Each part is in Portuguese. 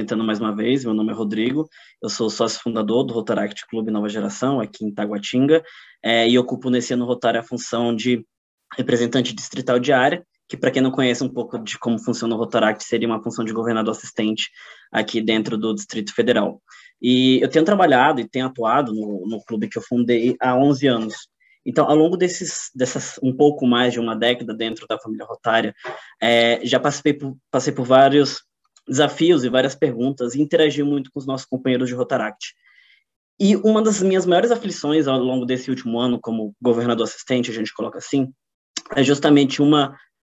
apresentando mais uma vez, meu nome é Rodrigo, eu sou sócio fundador do Rotaract Clube Nova Geração, aqui em Taguatinga, é, e ocupo nesse ano Rotário a função de representante distrital de área, que para quem não conhece um pouco de como funciona o Rotaract, seria uma função de governador assistente aqui dentro do Distrito Federal. E eu tenho trabalhado e tenho atuado no, no clube que eu fundei há 11 anos, então, ao longo desses, dessas um pouco mais de uma década dentro da família Rotária, é, já passei por, passei por vários desafios e várias perguntas e interagir muito com os nossos companheiros de Rotaract. E uma das minhas maiores aflições ao longo desse último ano, como governador assistente, a gente coloca assim, é justamente uma,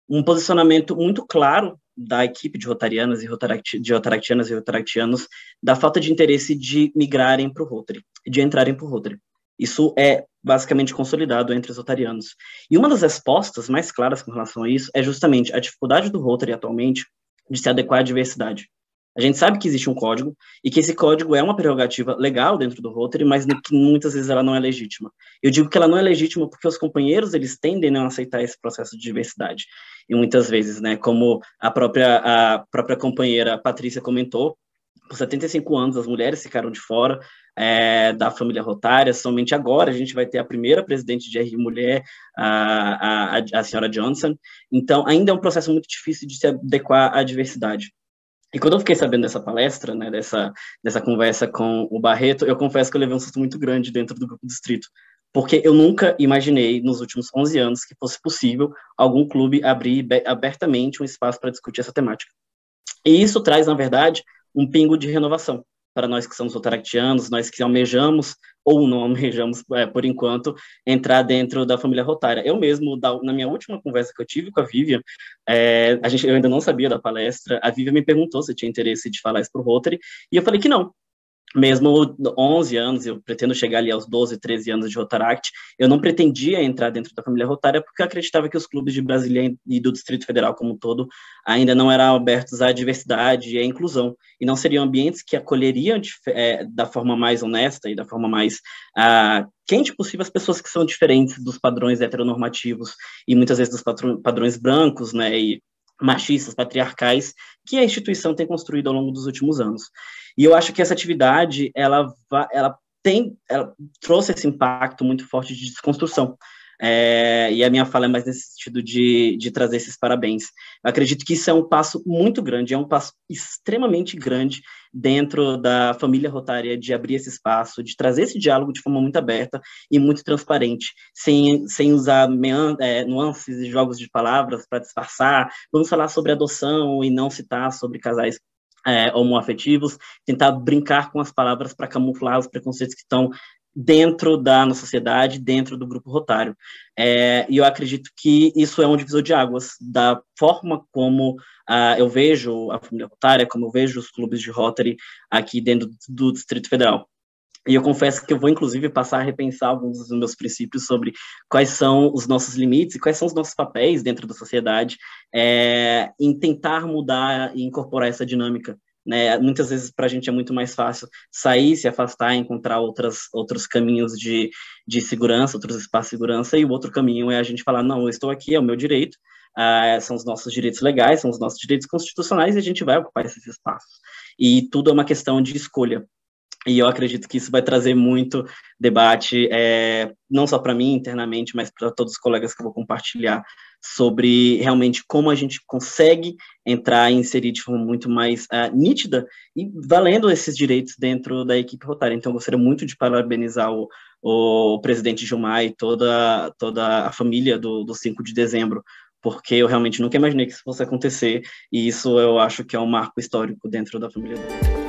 um posicionamento muito claro da equipe de Rotarianas e Rotaract, de Rotaractianas e Rotaractianos da falta de interesse de migrarem para o Rotary, de entrarem para o Rotary. Isso é basicamente consolidado entre os rotarianos. E uma das respostas mais claras com relação a isso é justamente a dificuldade do Rotary atualmente de se adequar à diversidade. A gente sabe que existe um código e que esse código é uma prerrogativa legal dentro do roteiro, mas que muitas vezes ela não é legítima. Eu digo que ela não é legítima porque os companheiros eles tendem a não aceitar esse processo de diversidade. E muitas vezes, né, como a própria a própria companheira Patrícia comentou, por 75 anos as mulheres ficaram de fora é, da família rotária. Somente agora a gente vai ter a primeira presidente de RI mulher, a, a, a senhora Johnson. Então, ainda é um processo muito difícil de se adequar à diversidade. E quando eu fiquei sabendo dessa palestra, né, dessa, dessa conversa com o Barreto, eu confesso que eu levei um susto muito grande dentro do grupo distrito, porque eu nunca imaginei nos últimos 11 anos que fosse possível algum clube abrir abertamente um espaço para discutir essa temática. E isso traz, na verdade, um pingo de renovação para nós que somos rotaractianos, nós que almejamos ou não almejamos, é, por enquanto, entrar dentro da família rotária. Eu mesmo, da, na minha última conversa que eu tive com a Vivian, é, a gente, eu ainda não sabia da palestra, a Vivian me perguntou se eu tinha interesse de falar isso para o Rotary, e eu falei que não, mesmo 11 anos, eu pretendo chegar ali aos 12, 13 anos de Rotaract, eu não pretendia entrar dentro da família Rotária porque eu acreditava que os clubes de Brasília e do Distrito Federal como um todo ainda não eram abertos à diversidade e à inclusão, e não seriam ambientes que acolheriam é, da forma mais honesta e da forma mais ah, quente possível as pessoas que são diferentes dos padrões heteronormativos e muitas vezes dos padrões brancos, né, e machistas, patriarcais, que a instituição tem construído ao longo dos últimos anos. E eu acho que essa atividade, ela, ela tem, ela trouxe esse impacto muito forte de desconstrução. É, e a minha fala é mais nesse sentido de, de trazer esses parabéns. Eu acredito que isso é um passo muito grande, é um passo extremamente grande dentro da família rotária de abrir esse espaço, de trazer esse diálogo de forma muito aberta e muito transparente, sem, sem usar é, nuances e jogos de palavras para disfarçar. Vamos falar sobre adoção e não citar sobre casais é, homoafetivos, tentar brincar com as palavras para camuflar os preconceitos que estão dentro da nossa sociedade, dentro do grupo rotário. É, e eu acredito que isso é um divisor de águas, da forma como uh, eu vejo a família rotária, como eu vejo os clubes de Rotary aqui dentro do Distrito Federal. E eu confesso que eu vou, inclusive, passar a repensar alguns dos meus princípios sobre quais são os nossos limites e quais são os nossos papéis dentro da sociedade é, em tentar mudar e incorporar essa dinâmica. Né? Muitas vezes para a gente é muito mais fácil sair, se afastar, encontrar outras, outros caminhos de, de segurança, outros espaços de segurança, e o outro caminho é a gente falar: não, eu estou aqui, é o meu direito, ah, são os nossos direitos legais, são os nossos direitos constitucionais e a gente vai ocupar esses espaços. E tudo é uma questão de escolha. E eu acredito que isso vai trazer muito debate, é, não só para mim internamente, mas para todos os colegas que eu vou compartilhar, sobre realmente como a gente consegue entrar e inserir de forma muito mais uh, nítida e valendo esses direitos dentro da equipe rotária. Então, eu gostaria muito de parabenizar o, o presidente Gilmar e toda, toda a família do, do 5 de dezembro porque eu realmente nunca imaginei que isso fosse acontecer, e isso eu acho que é um marco histórico dentro da família dele.